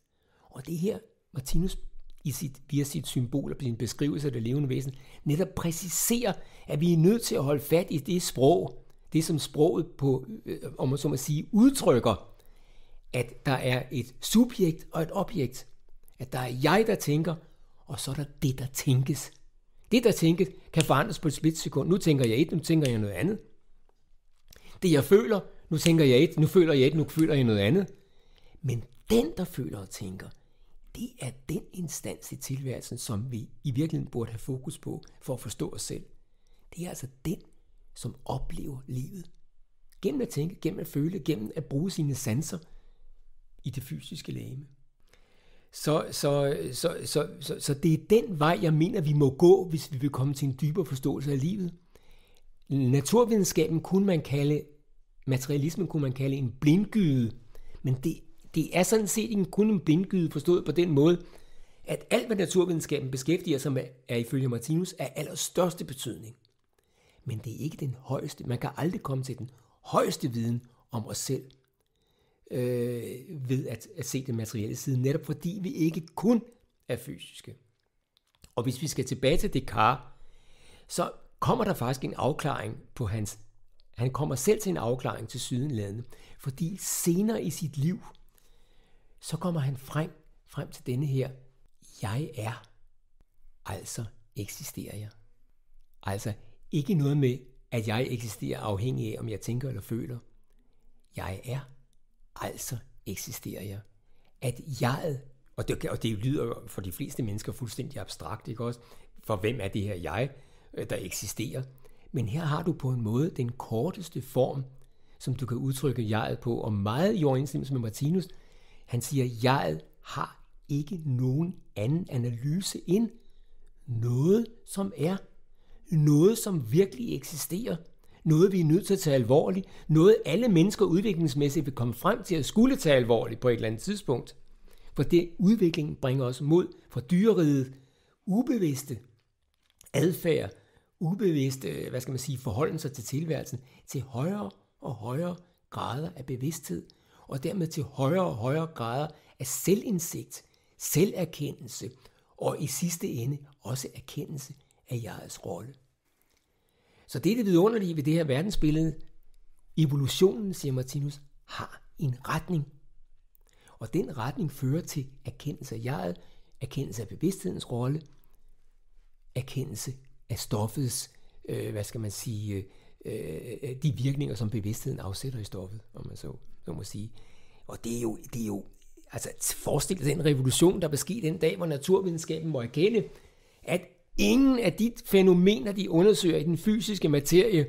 [SPEAKER 3] Og det her, Martinus i sit, via sit symbol og sin beskrivelse af det levende væsen, netop præciserer, at vi er nødt til at holde fat i det sprog, det som sproget på, øh, om man så må sige, udtrykker, at der er et subjekt og et objekt, at der er jeg, der tænker, og så er der det, der tænkes. Det, der tænkes, kan forandres på et splitsekund. Nu tænker jeg et, nu tænker jeg noget andet. Det, jeg føler, nu tænker jeg et, nu føler jeg et, nu føler jeg noget andet. Men den, der føler og tænker, det er den instans i tilværelsen, som vi i virkeligheden burde have fokus på for at forstå os selv. Det er altså den, som oplever livet. Gennem at tænke, gennem at føle, gennem at bruge sine sanser i det fysiske lægeme. Så, så, så, så, så, så det er den vej, jeg mener, vi må gå, hvis vi vil komme til en dybere forståelse af livet. Naturvidenskaben kunne man kalde, materialismen kunne man kalde en blindgyde, men det, det er sådan set ikke kun en blindgyde forstået på den måde, at alt, hvad naturvidenskaben beskæftiger sig med, er ifølge Martinus af allerstørste betydning. Men det er ikke den højeste. Man kan aldrig komme til den højeste viden om os selv øh, ved at, at se den materielle side, netop fordi vi ikke kun er fysiske. Og hvis vi skal tilbage til Descartes, så kommer der faktisk en afklaring på hans... Han kommer selv til en afklaring til sydenlædende, fordi senere i sit liv, så kommer han frem, frem til denne her, jeg er, altså eksisterer jeg. Altså ikke noget med, at jeg eksisterer afhængig af, om jeg tænker eller føler. Jeg er altså eksisterer jeg. At jeget, og det, og det lyder for de fleste mennesker fuldstændig abstrakt, ikke også? For hvem er det her jeg, øh, der eksisterer? Men her har du på en måde den korteste form, som du kan udtrykke jeget på, og meget i overensstemmelse med Martinus. Han siger, jeget har ikke nogen anden analyse end noget, som er, noget, som virkelig eksisterer – noget, vi er nødt til at tage alvorligt. Noget, alle mennesker udviklingsmæssigt vil komme frem til at skulle tage alvorligt på et eller andet tidspunkt. For det udviklingen bringer os mod fra dyreriget ubevidste adfærd, ubevidste, hvad skal man sige, sig til tilværelsen, til højere og højere grader af bevidsthed, og dermed til højere og højere grader af selvindsigt, selverkendelse, og i sidste ende også erkendelse af jegets rolle. Så det er det vidunderlige ved det her verdensbillede. Evolutionen, siger Martinus, har en retning. Og den retning fører til erkendelse af jeget, erkendelse af bevidsthedens rolle, erkendelse af stoffets, øh, hvad skal man sige, øh, øh de virkninger, som bevidstheden afsætter i stoffet, om man så, så må sige. Og det er jo, det er jo altså forestil dig den revolution, der blev sket den dag, hvor naturvidenskaben må erkende, at Ingen af de fænomener, de undersøger i den fysiske materie,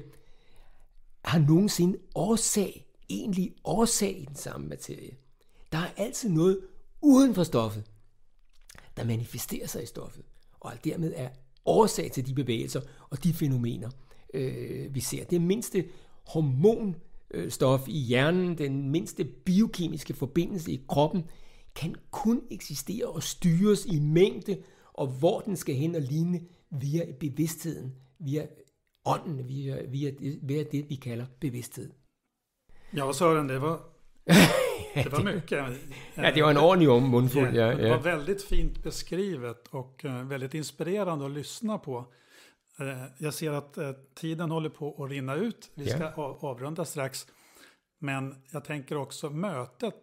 [SPEAKER 3] har nogensinde årsag, egentlig årsag i den samme materie. Der er altid noget uden for stoffet, der manifesterer sig i stoffet, og dermed er årsag til de bevægelser og de fænomener, øh, vi ser. Det mindste hormonstof i hjernen, den mindste biokemiske forbindelse i kroppen, kan kun eksistere og styres i mængde og hvor den skal hen og ligne via bevidstheden, via ånden, via, via, det, via det, vi kalder bevidsthed.
[SPEAKER 1] Jeg også hörde den, det var, det var mycket. ja, det var en ordentlig om Ja, ja, det var väldigt fint beskrivet och eh, väldigt inspirerande att lyssna på. Eh, jag ser att eh, tiden håller på att rinna ut. Vi ska ja. avrunda strax. Men jag tänker också mötet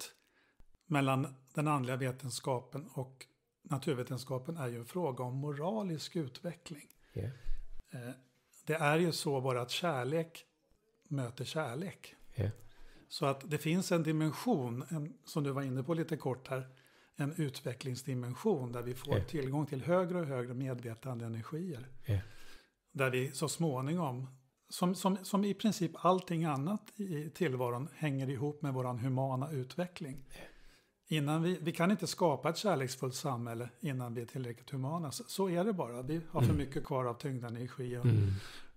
[SPEAKER 1] mellan den andliga vetenskapen och naturvetenskapen är ju en fråga om moralisk utveckling. Yeah. Det är ju så bara att kärlek möter kärlek. Yeah. Så att det finns en dimension, en, som du var inne på lite kort här, en utvecklingsdimension där vi får yeah. tillgång till högre och högre medvetande energier. Där vi så småningom, som, som, som i princip allting annat i tillvaron hänger ihop med vår humana utveckling. Innan vi, vi kan inte skapa ett kärleksfullt samhälle innan vi är tillräckligt humana. Så, så är det bara. Vi har för mm. mycket kvar av tyngden, energi och, mm.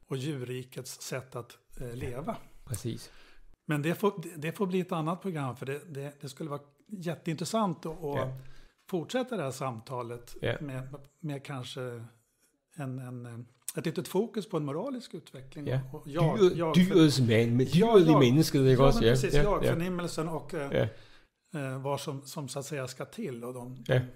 [SPEAKER 1] och djurrikets sätt att eh, leva. Precis. Men det får, det får bli ett annat program för det, det, det skulle vara jätteintressant att ja. fortsätta det här samtalet Ja. med, med kanske en, en, ett litet fokus på en moralisk utveckling. Och Jag, Dyr, jag, dyrets man, men dyrligt ja, i människan. Ja, precis. Ja, jag, förnimmelsen och... Eh, ja eh, vad som, som så att säga ska till och de, ja. de,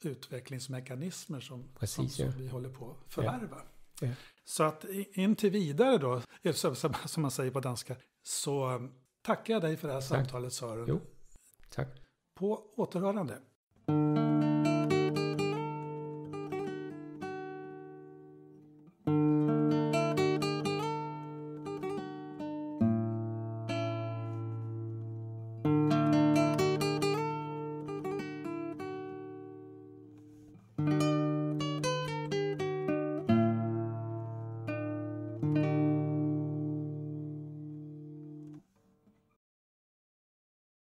[SPEAKER 1] de utvecklingsmekanismer som, Precis, som, ja. vi håller på att förvärva. Ja. Så att in till vidare då, eh, som man säger på danska, så eh, tackar jag dig för det här Tack. samtalet Sören. Jo. Tack. På återhörande.